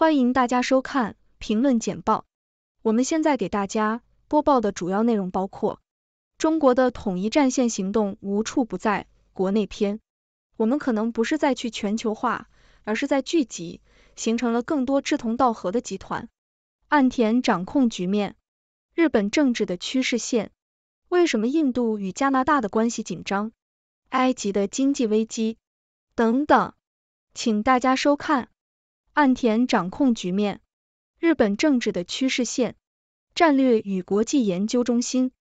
欢迎大家收看评论简报。我们现在给大家播报的主要内容包括：中国的统一战线行动无处不在（国内篇）；我们可能不是在去全球化，而是在聚集，形成了更多志同道合的集团。岸田掌控局面，日本政治的趋势线。为什么印度与加拿大的关系紧张？埃及的经济危机等等。请大家收看。岸田掌控局面，日本政治的趋势线，战略与国际研究中心。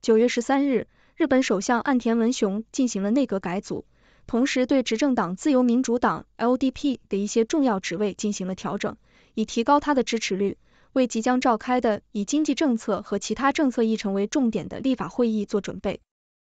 九月十三日，日本首相岸田文雄进行了内阁改组，同时对执政党自由民主党 （LDP） 的一些重要职位进行了调整，以提高他的支持率，为即将召开的以经济政策和其他政策议程为重点的立法会议做准备。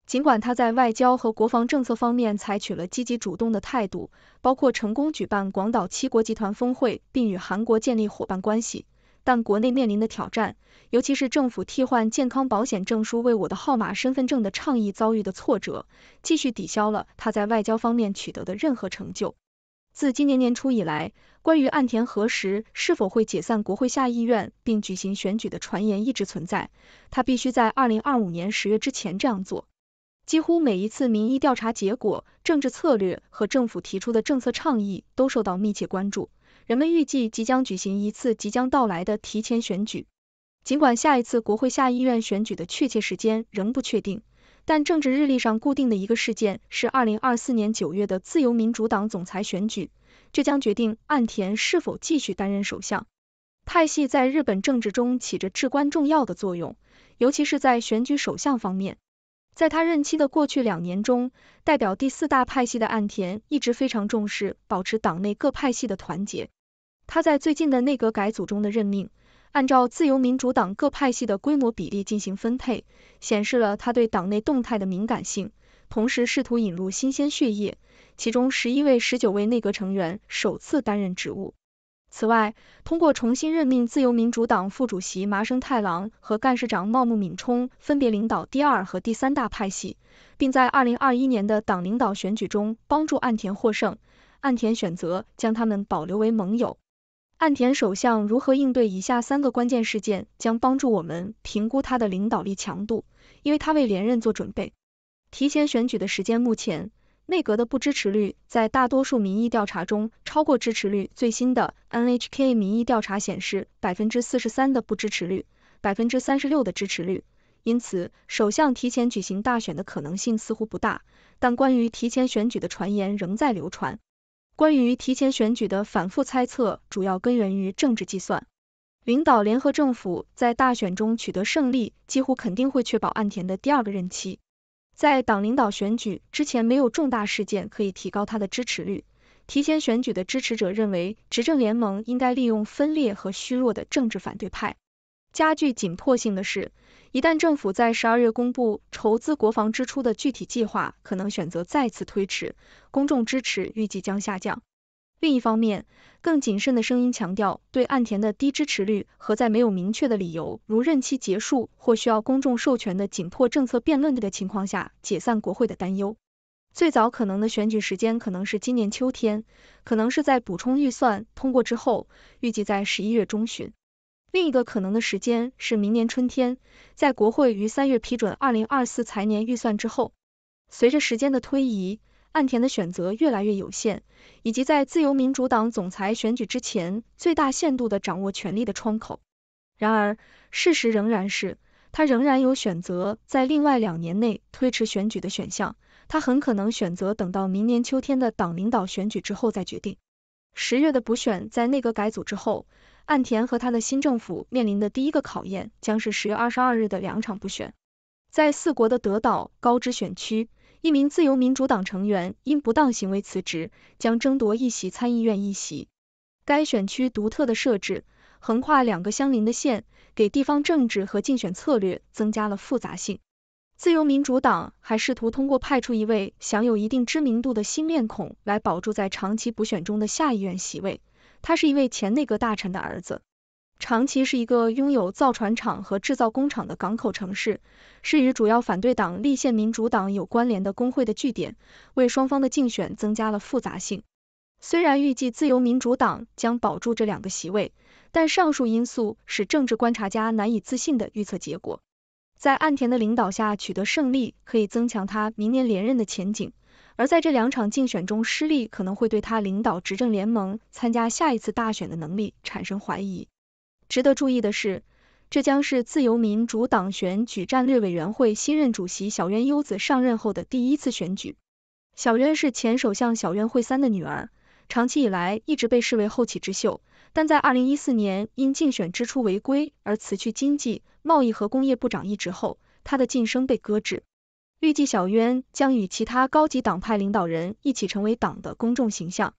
尽管他在外交和国防政策方面采取了积极主动的态度，包括成功举办广岛七国集团峰会并与韩国建立伙伴关系，但国内面临的挑战，尤其是政府替换健康保险证书为我的号码身份证的倡议遭遇的挫折，继续抵消了他在外交方面取得的任何成就。自今年年初以来，关于岸田何时是否会解散国会下议院并举行选举的传言一直存在，他必须在二零二五年十月之前这样做。几乎每一次民意调查结果、政治策略和政府提出的政策倡议都受到密切关注。人们预计即将举行一次即将到来的提前选举。尽管下一次国会下议院选举的确切时间仍不确定，但政治日历上固定的一个事件是二零二四年九月的自由民主党总裁选举，这将决定岸田是否继续担任首相。派系在日本政治中起着至关重要的作用，尤其是在选举首相方面。在他任期的过去两年中，代表第四大派系的岸田一直非常重视保持党内各派系的团结。他在最近的内阁改组中的任命，按照自由民主党各派系的规模比例进行分配，显示了他对党内动态的敏感性，同时试图引入新鲜血液，其中十一位、十九位内阁成员首次担任职务。此外，通过重新任命自由民主党副主席麻生太郎和干事长茂木敏充分别领导第二和第三大派系，并在二零二一年的党领导选举中帮助岸田获胜，岸田选择将他们保留为盟友。岸田首相如何应对以下三个关键事件，将帮助我们评估他的领导力强度，因为他为连任做准备。提前选举的时间目前。内阁的不支持率在大多数民意调查中超过支持率。最新的 NHK 民意调查显示，百分之四十三的不支持率，百分之三十六的支持率。因此，首相提前举行大选的可能性似乎不大，但关于提前选举的传言仍在流传。关于提前选举的反复猜测，主要根源于政治计算。领导联合政府在大选中取得胜利，几乎肯定会确保岸田的第二个任期。在党领导选举之前没有重大事件可以提高他的支持率。提前选举的支持者认为，执政联盟应该利用分裂和虚弱的政治反对派。加剧紧迫性的是，一旦政府在十二月公布筹资国防支出的具体计划，可能选择再次推迟，公众支持预计将下降。另一方面，更谨慎的声音强调对岸田的低支持率和在没有明确的理由（如任期结束或需要公众授权的紧迫政策辩论）的情况下解散国会的担忧。最早可能的选举时间可能是今年秋天，可能是在补充预算通过之后，预计在十一月中旬。另一个可能的时间是明年春天，在国会于三月批准二零二四财年预算之后。随着时间的推移，岸田的选择越来越有限，以及在自由民主党总裁选举之前最大限度的掌握权力的窗口。然而，事实仍然是，他仍然有选择在另外两年内推迟选举的选项。他很可能选择等到明年秋天的党领导选举之后再决定。十月的补选在内阁改组之后，岸田和他的新政府面临的第一个考验将是十月二十二日的两场补选，在四国的德岛高知选区。一名自由民主党成员因不当行为辞职，将争夺一席参议院议席。该选区独特的设置，横跨两个相邻的县，给地方政治和竞选策略增加了复杂性。自由民主党还试图通过派出一位享有一定知名度的新面孔来保住在长期补选中的下议院席位。他是一位前内阁大臣的儿子。长崎是一个拥有造船厂和制造工厂的港口城市，是与主要反对党立宪民主党有关联的工会的据点，为双方的竞选增加了复杂性。虽然预计自由民主党将保住这两个席位，但上述因素使政治观察家难以自信地预测结果。在岸田的领导下取得胜利可以增强他明年连任的前景，而在这两场竞选中失利可能会对他领导执政联盟参加下一次大选的能力产生怀疑。值得注意的是，这将是自由民主党选举战略委员会新任主席小渊优子上任后的第一次选举。小渊是前首相小渊惠三的女儿，长期以来一直被视为后起之秀。但在二零一四年因竞选支出违规而辞去经济、贸易和工业部长一职后，她的晋升被搁置。预计小渊将与其他高级党派领导人一起成为党的公众形象。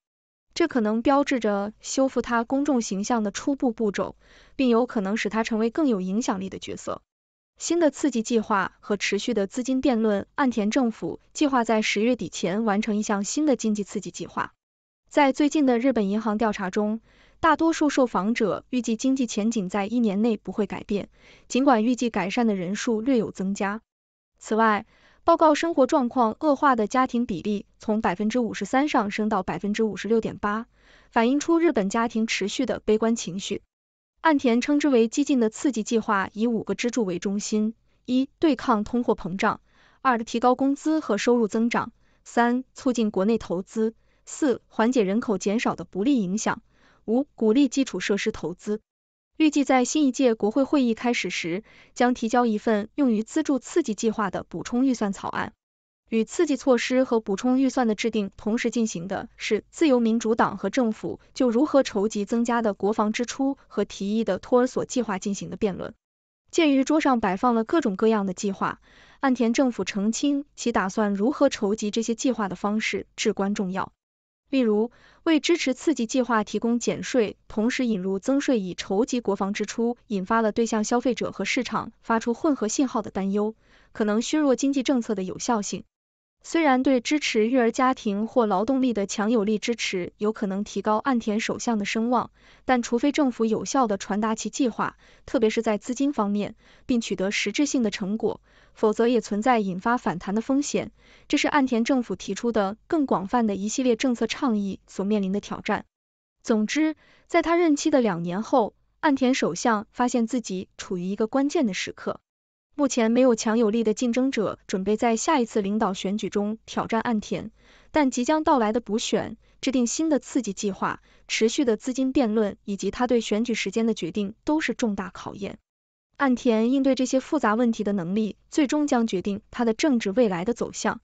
这可能标志着修复他公众形象的初步步骤，并有可能使他成为更有影响力的角色。新的刺激计划和持续的资金辩论，岸田政府计划在十月底前完成一项新的经济刺激计划。在最近的日本银行调查中，大多数受访者预计经济前景在一年内不会改变，尽管预计改善的人数略有增加。此外，报告生活状况恶化的家庭比例从百分之五十三上升到百分之五十六点八，反映出日本家庭持续的悲观情绪。岸田称之为激进的刺激计划，以五个支柱为中心：一、对抗通货膨胀；二、提高工资和收入增长；三、促进国内投资；四、缓解人口减少的不利影响；五、鼓励基础设施投资。预计在新一届国会会议开始时，将提交一份用于资助刺激计划的补充预算草案。与刺激措施和补充预算的制定同时进行的是自由民主党和政府就如何筹集增加的国防支出和提议的托儿所计划进行的辩论。鉴于桌上摆放了各种各样的计划，岸田政府澄清其打算如何筹集这些计划的方式至关重要。例如，为支持刺激计划提供减税，同时引入增税以筹集国防支出，引发了对向消费者和市场发出混合信号的担忧，可能削弱经济政策的有效性。虽然对支持育儿家庭或劳动力的强有力支持有可能提高岸田首相的声望，但除非政府有效地传达其计划，特别是在资金方面，并取得实质性的成果，否则也存在引发反弹的风险。这是岸田政府提出的更广泛的一系列政策倡议所面临的挑战。总之，在他任期的两年后，岸田首相发现自己处于一个关键的时刻。目前没有强有力的竞争者准备在下一次领导选举中挑战岸田，但即将到来的补选、制定新的刺激计划、持续的资金辩论以及他对选举时间的决定都是重大考验。岸田应对这些复杂问题的能力，最终将决定他的政治未来的走向。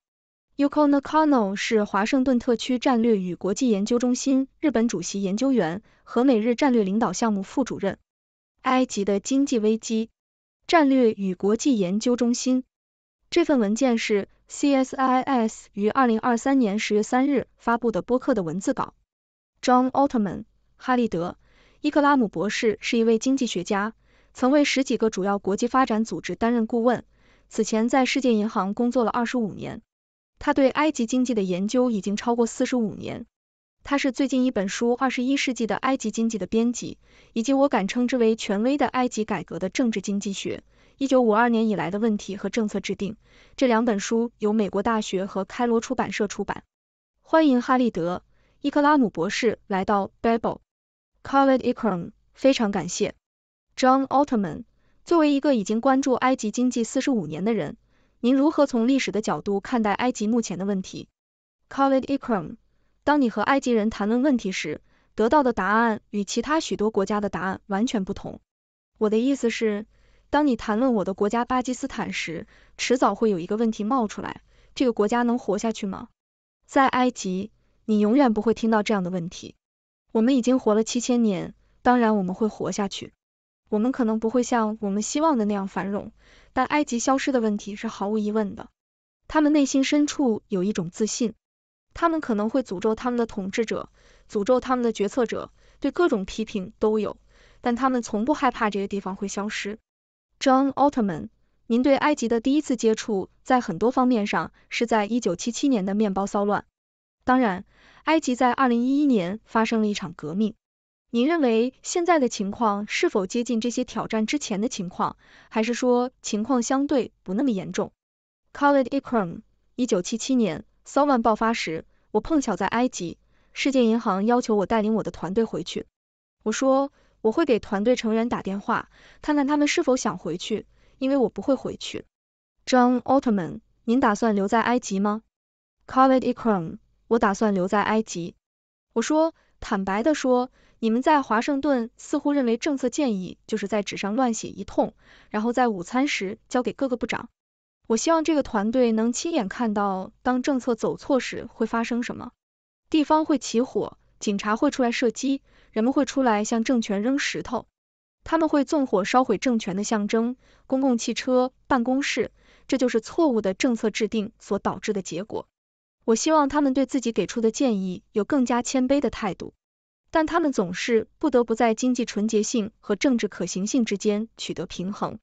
y Uko Nakano 是华盛顿特区战略与国际研究中心日本主席研究员和美日战略领导项目副主任。埃及的经济危机。战略与国际研究中心这份文件是 CSIS 于二零二三年十月三日发布的播客的文字稿。John Altman、哈利德、伊克拉姆博士是一位经济学家，曾为十几个主要国际发展组织担任顾问，此前在世界银行工作了二十五年。他对埃及经济的研究已经超过四十五年。他是最近一本书《二十一世纪的埃及经济》的编辑，以及我敢称之为权威的《埃及改革的政治经济学》（一九五二年以来的问题和政策制定）。这两本书由美国大学和开罗出版社出版。欢迎哈利德·伊克拉姆博士来到 Babel。Khalid Ikram，非常感谢。John Altman，作为一个已经关注埃及经济四十五年的人，您如何从历史的角度看待埃及目前的问题？Khalid Ikram。当你和埃及人谈论问题时，得到的答案与其他许多国家的答案完全不同。我的意思是，当你谈论我的国家巴基斯坦时，迟早会有一个问题冒出来：这个国家能活下去吗？在埃及，你永远不会听到这样的问题。我们已经活了七千年，当然我们会活下去。我们可能不会像我们希望的那样繁荣，但埃及消失的问题是毫无疑问的。他们内心深处有一种自信。他们可能会诅咒他们的统治者，诅咒他们的决策者，对各种批评都有，但他们从不害怕这些地方会消失。John Altman，您对埃及的第一次接触在很多方面上是在一九七七年的面包骚乱，当然，埃及在二零一一年发生了一场革命。您认为现在的情况是否接近这些挑战之前的情况，还是说情况相对不那么严重 c o l i r Ekram，一九七七年。骚乱爆发时，我碰巧在埃及。世界银行要求我带领我的团队回去。我说，我会给团队成员打电话，看看他们是否想回去，因为我不会回去。John Altman，您打算留在埃及吗 c o l i d Ekron，我打算留在埃及。我说，坦白的说，你们在华盛顿似乎认为政策建议就是在纸上乱写一通，然后在午餐时交给各个部长。我希望这个团队能亲眼看到，当政策走错时会发生什么：地方会起火，警察会出来射击，人们会出来向政权扔石头，他们会纵火烧毁政权的象征，公共汽车、办公室。这就是错误的政策制定所导致的结果。我希望他们对自己给出的建议有更加谦卑的态度，但他们总是不得不在经济纯洁性和政治可行性之间取得平衡。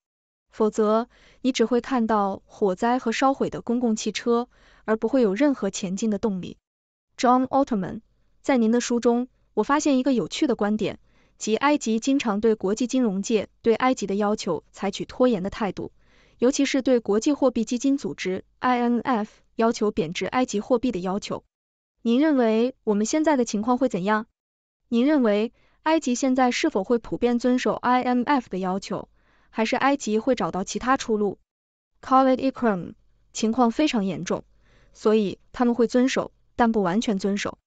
否则，你只会看到火灾和烧毁的公共汽车，而不会有任何前进的动力。John Altman，在您的书中，我发现一个有趣的观点，即埃及经常对国际金融界对埃及的要求采取拖延的态度，尤其是对国际货币基金组织 （IMF） 要求贬值埃及货币的要求。您认为我们现在的情况会怎样？您认为埃及现在是否会普遍遵守 IMF 的要求？还是埃及会找到其他出路。c o l i d e x r e m 情况非常严重，所以他们会遵守，但不完全遵守。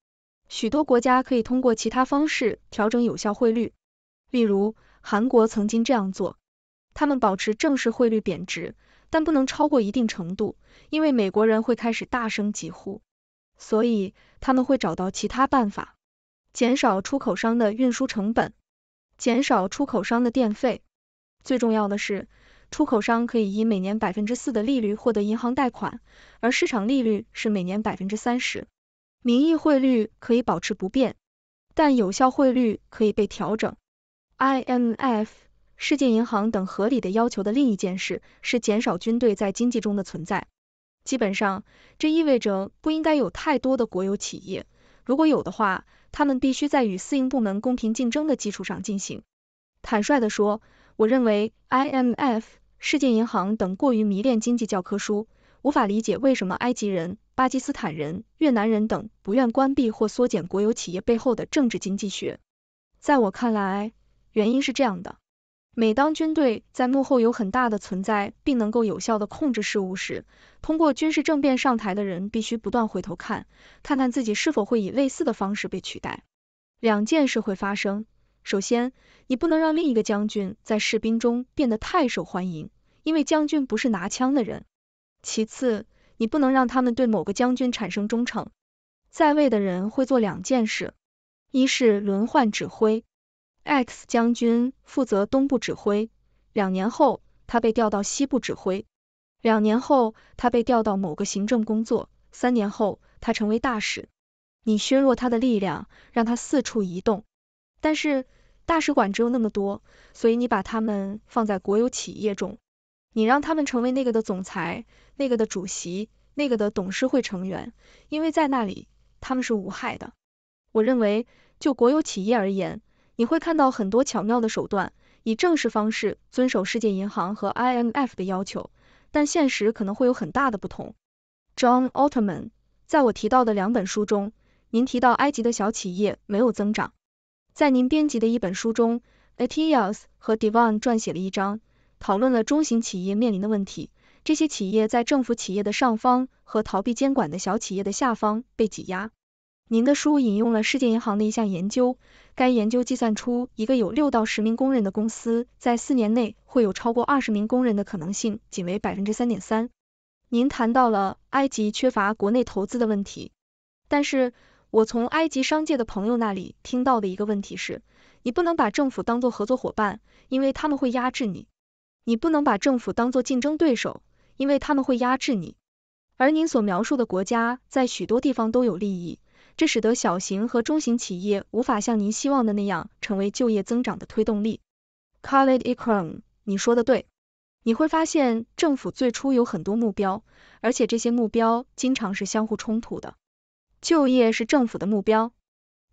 许多国家可以通过其他方式调整有效汇率，例如韩国曾经这样做，他们保持正式汇率贬值，但不能超过一定程度，因为美国人会开始大声疾呼，所以他们会找到其他办法，减少出口商的运输成本，减少出口商的电费。最重要的是，出口商可以以每年百分之四的利率获得银行贷款，而市场利率是每年百分之三十。名义汇率可以保持不变，但有效汇率可以被调整。IMF、世界银行等合理的要求的另一件事是减少军队在经济中的存在。基本上，这意味着不应该有太多的国有企业，如果有的话，他们必须在与私营部门公平竞争的基础上进行。坦率地说。我认为 IMF、世界银行等过于迷恋经济教科书，无法理解为什么埃及人、巴基斯坦人、越南人等不愿关闭或缩减国有企业背后的政治经济学。在我看来，原因是这样的：每当军队在幕后有很大的存在并能够有效的控制事务时，通过军事政变上台的人必须不断回头看看看自己是否会以类似的方式被取代。两件事会发生。首先，你不能让另一个将军在士兵中变得太受欢迎，因为将军不是拿枪的人。其次，你不能让他们对某个将军产生忠诚。在位的人会做两件事：一是轮换指挥，X 将军负责东部指挥，两年后他被调到西部指挥，两年后他被调到某个行政工作，三年后他成为大使。你削弱他的力量，让他四处移动。但是大使馆只有那么多，所以你把他们放在国有企业中，你让他们成为那个的总裁、那个的主席、那个的董事会成员，因为在那里他们是无害的。我认为就国有企业而言，你会看到很多巧妙的手段，以正式方式遵守世界银行和 IMF 的要求，但现实可能会有很大的不同。John Altman，在我提到的两本书中，您提到埃及的小企业没有增长。在您编辑的一本书中，Atias 和 d e v o n 撰写了一章，讨论了中型企业面临的问题。这些企业在政府企业的上方和逃避监管的小企业的下方被挤压。您的书引用了世界银行的一项研究，该研究计算出一个有六到十名工人的公司在四年内会有超过二十名工人的可能性仅为百分之三点三。您谈到了埃及缺乏国内投资的问题，但是。我从埃及商界的朋友那里听到的一个问题是，你不能把政府当作合作伙伴，因为他们会压制你；你不能把政府当作竞争对手，因为他们会压制你。而您所描述的国家在许多地方都有利益，这使得小型和中型企业无法像您希望的那样成为就业增长的推动力。k h a l i d Ikram，你说的对。你会发现政府最初有很多目标，而且这些目标经常是相互冲突的。就业是政府的目标，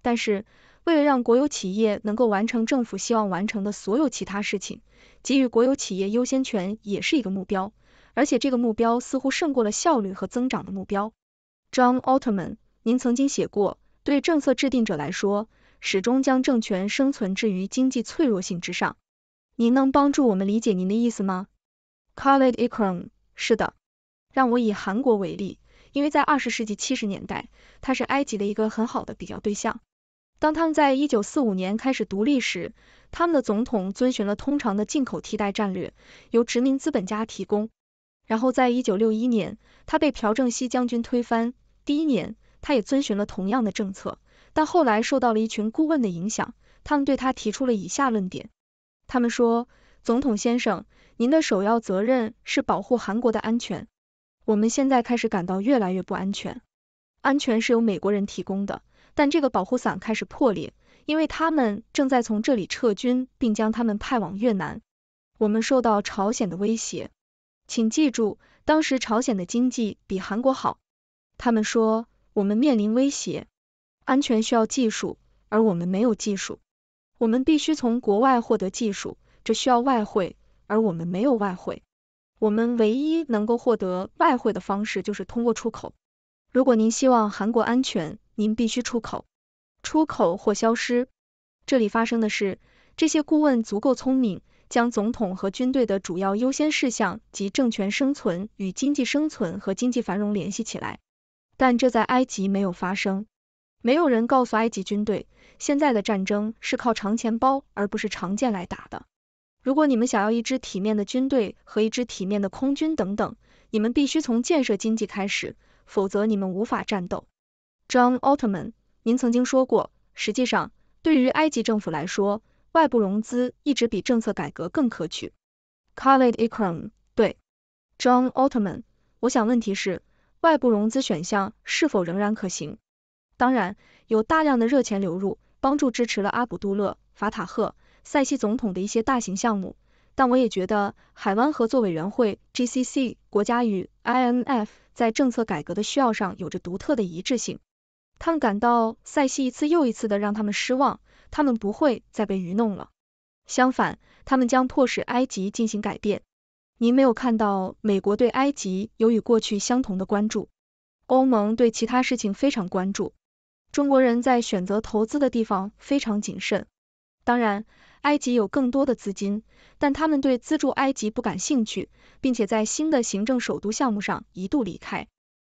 但是为了让国有企业能够完成政府希望完成的所有其他事情，给予国有企业优先权也是一个目标，而且这个目标似乎胜过了效率和增长的目标。John Altman，您曾经写过，对政策制定者来说，始终将政权生存置于经济脆弱性之上。您能帮助我们理解您的意思吗？Khaled Ikram，是的，让我以韩国为例。因为在二十世纪七十年代，他是埃及的一个很好的比较对象。当他们在一九四五年开始独立时，他们的总统遵循了通常的进口替代战略，由殖民资本家提供。然后在一九六一年，他被朴正熙将军推翻。第一年，他也遵循了同样的政策，但后来受到了一群顾问的影响，他们对他提出了以下论点：他们说，总统先生，您的首要责任是保护韩国的安全。我们现在开始感到越来越不安全，安全是由美国人提供的，但这个保护伞开始破裂，因为他们正在从这里撤军，并将他们派往越南。我们受到朝鲜的威胁，请记住，当时朝鲜的经济比韩国好。他们说我们面临威胁，安全需要技术，而我们没有技术，我们必须从国外获得技术，这需要外汇，而我们没有外汇。我们唯一能够获得外汇的方式就是通过出口。如果您希望韩国安全，您必须出口，出口或消失。这里发生的是，这些顾问足够聪明，将总统和军队的主要优先事项及政权生存与经济生存和经济繁荣联系起来。但这在埃及没有发生。没有人告诉埃及军队，现在的战争是靠长钱包而不是长剑来打的。如果你们想要一支体面的军队和一支体面的空军等等，你们必须从建设经济开始，否则你们无法战斗。John Altman，您曾经说过，实际上对于埃及政府来说，外部融资一直比政策改革更可取。k h a l i d Ikram，对，John Altman，我想问题是外部融资选项是否仍然可行？当然，有大量的热钱流入，帮助支持了阿卜杜勒·法塔赫。塞西总统的一些大型项目，但我也觉得海湾合作委员会 （GCC） 国家与 IMF 在政策改革的需要上有着独特的一致性。他们感到塞西一次又一次的让他们失望，他们不会再被愚弄了。相反，他们将迫使埃及进行改变。您没有看到美国对埃及有与过去相同的关注，欧盟对其他事情非常关注，中国人在选择投资的地方非常谨慎。当然。埃及有更多的资金，但他们对资助埃及不感兴趣，并且在新的行政首都项目上一度离开。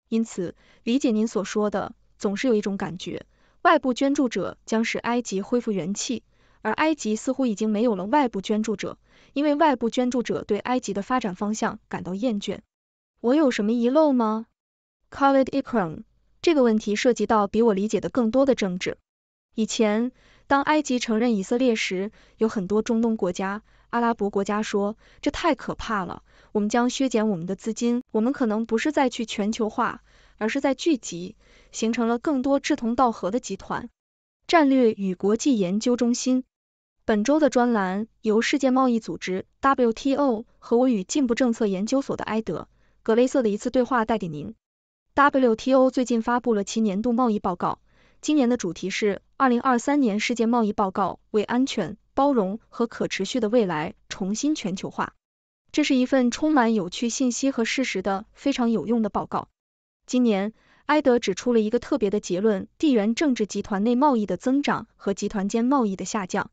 因此，理解您所说的，总是有一种感觉，外部捐助者将使埃及恢复元气，而埃及似乎已经没有了外部捐助者，因为外部捐助者对埃及的发展方向感到厌倦。我有什么遗漏吗 c o l i t Ikram，这个问题涉及到比我理解的更多的政治。以前，当埃及承认以色列时，有很多中东国家、阿拉伯国家说这太可怕了，我们将削减我们的资金。我们可能不是在去全球化，而是在聚集，形成了更多志同道合的集团。战略与国际研究中心本周的专栏由世界贸易组织 （WTO） 和我与进步政策研究所的埃德·格雷瑟的一次对话带给您。WTO 最近发布了其年度贸易报告。今年的主题是二零二三年世界贸易报告：为安全、包容和可持续的未来重新全球化。这是一份充满有趣信息和事实的非常有用的报告。今年，埃德指出了一个特别的结论：地缘政治集团内贸易的增长和集团间贸易的下降。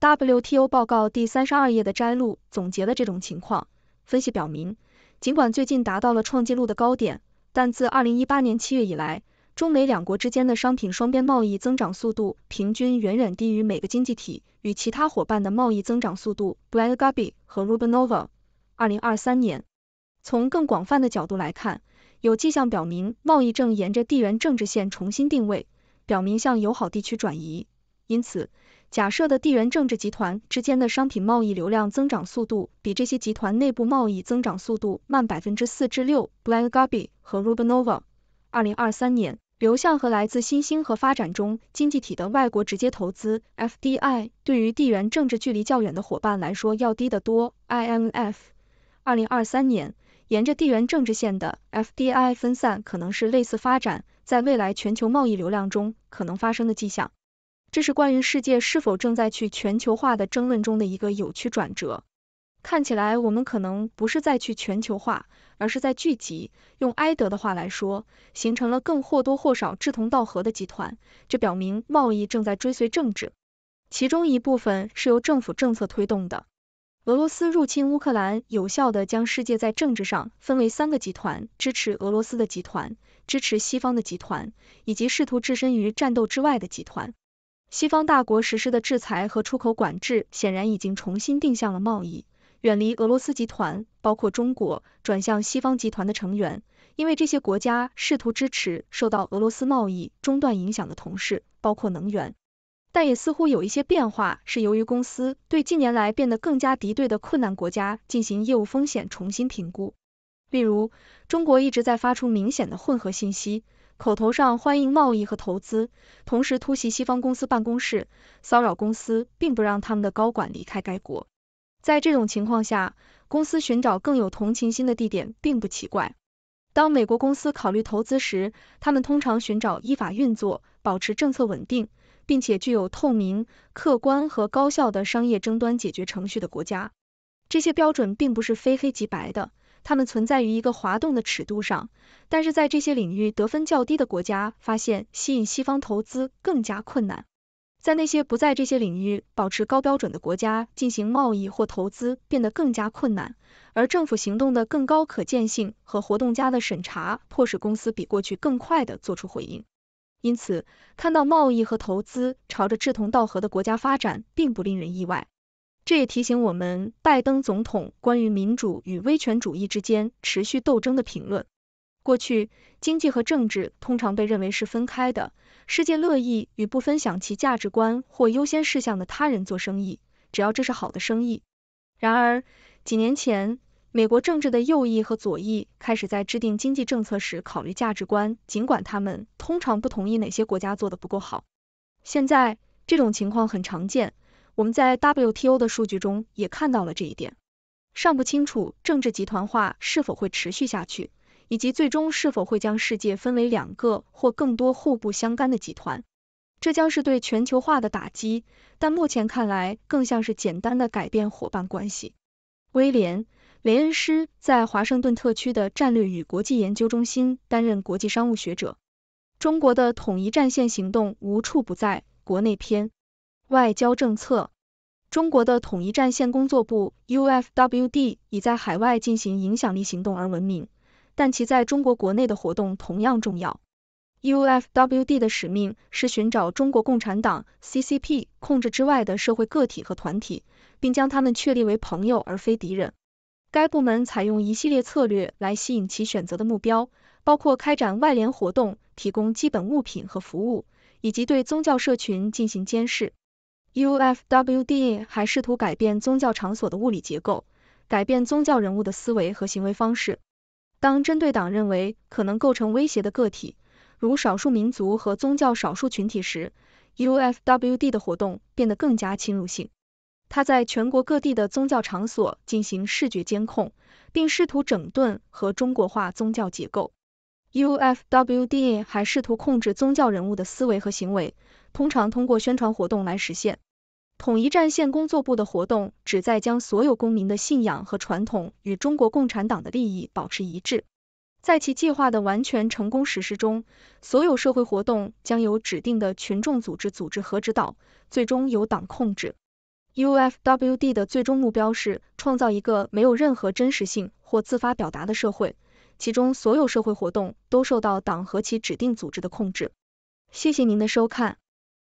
WTO 报告第三十二页的摘录总结了这种情况。分析表明，尽管最近达到了创纪录的高点，但自二零一八年七月以来，中美两国之间的商品双边贸易增长速度平均远远低于每个经济体与其他伙伴的贸易增长速度。b l a n k g a b y 和 Rubenova，二零二三年。从更广泛的角度来看，有迹象表明贸易正沿着地缘政治线重新定位，表明向友好地区转移。因此，假设的地缘政治集团之间的商品贸易流量增长速度比这些集团内部贸易增长速度慢百分之四至六。b l a n k g a b y 和 Rubenova，二零二三年。流向和来自新兴和发展中经济体的外国直接投资 （FDI） 对于地缘政治距离较远的伙伴来说要低得多。IMF 二零二三年沿着地缘政治线的 FDI 分散可能是类似发展在未来全球贸易流量中可能发生的迹象。这是关于世界是否正在去全球化的争论中的一个有趣转折。看起来我们可能不是在去全球化，而是在聚集。用埃德的话来说，形成了更或多或少志同道合的集团。这表明贸易正在追随政治，其中一部分是由政府政策推动的。俄罗斯入侵乌克兰有效地将世界在政治上分为三个集团：支持俄罗斯的集团、支持西方的集团，以及试图置身于战斗之外的集团。西方大国实施的制裁和出口管制显然已经重新定向了贸易。远离俄罗斯集团，包括中国，转向西方集团的成员，因为这些国家试图支持受到俄罗斯贸易中断影响的同事，包括能源。但也似乎有一些变化是由于公司对近年来变得更加敌对的困难国家进行业务风险重新评估。例如，中国一直在发出明显的混合信息，口头上欢迎贸易和投资，同时突袭西方公司办公室，骚扰公司，并不让他们的高管离开该国。在这种情况下，公司寻找更有同情心的地点并不奇怪。当美国公司考虑投资时，他们通常寻找依法运作、保持政策稳定，并且具有透明、客观和高效的商业争端解决程序的国家。这些标准并不是非黑即白的，它们存在于一个滑动的尺度上。但是在这些领域得分较低的国家，发现吸引西方投资更加困难。在那些不在这些领域保持高标准的国家进行贸易或投资变得更加困难，而政府行动的更高可见性和活动家的审查迫使公司比过去更快地做出回应。因此，看到贸易和投资朝着志同道合的国家发展并不令人意外。这也提醒我们，拜登总统关于民主与威权主义之间持续斗争的评论。过去，经济和政治通常被认为是分开的。世界乐意与不分享其价值观或优先事项的他人做生意，只要这是好的生意。然而，几年前，美国政治的右翼和左翼开始在制定经济政策时考虑价值观，尽管他们通常不同意哪些国家做得不够好。现在这种情况很常见，我们在 WTO 的数据中也看到了这一点。尚不清楚政治集团化是否会持续下去。以及最终是否会将世界分为两个或更多互不相干的集团，这将是对全球化的打击。但目前看来，更像是简单的改变伙伴关系。威廉·雷恩施在华盛顿特区的战略与国际研究中心担任国际商务学者。中国的统一战线行动无处不在，国内篇，外交政策。中国的统一战线工作部 （UFWD） 已在海外进行影响力行动而闻名。但其在中国国内的活动同样重要。UFWD 的使命是寻找中国共产党 （CCP） 控制之外的社会个体和团体，并将他们确立为朋友而非敌人。该部门采用一系列策略来吸引其选择的目标，包括开展外联活动、提供基本物品和服务，以及对宗教社群进行监视。UFWD 还试图改变宗教场所的物理结构，改变宗教人物的思维和行为方式。当针对党认为可能构成威胁的个体，如少数民族和宗教少数群体时，UFWD 的活动变得更加侵入性。他在全国各地的宗教场所进行视觉监控，并试图整顿和中国化宗教结构。UFWD 还试图控制宗教人物的思维和行为，通常通过宣传活动来实现。统一战线工作部的活动旨在将所有公民的信仰和传统与中国共产党的利益保持一致。在其计划的完全成功实施中，所有社会活动将由指定的群众组织组织和指导，最终由党控制。UFWD 的最终目标是创造一个没有任何真实性或自发表达的社会，其中所有社会活动都受到党和其指定组织的控制。谢谢您的收看。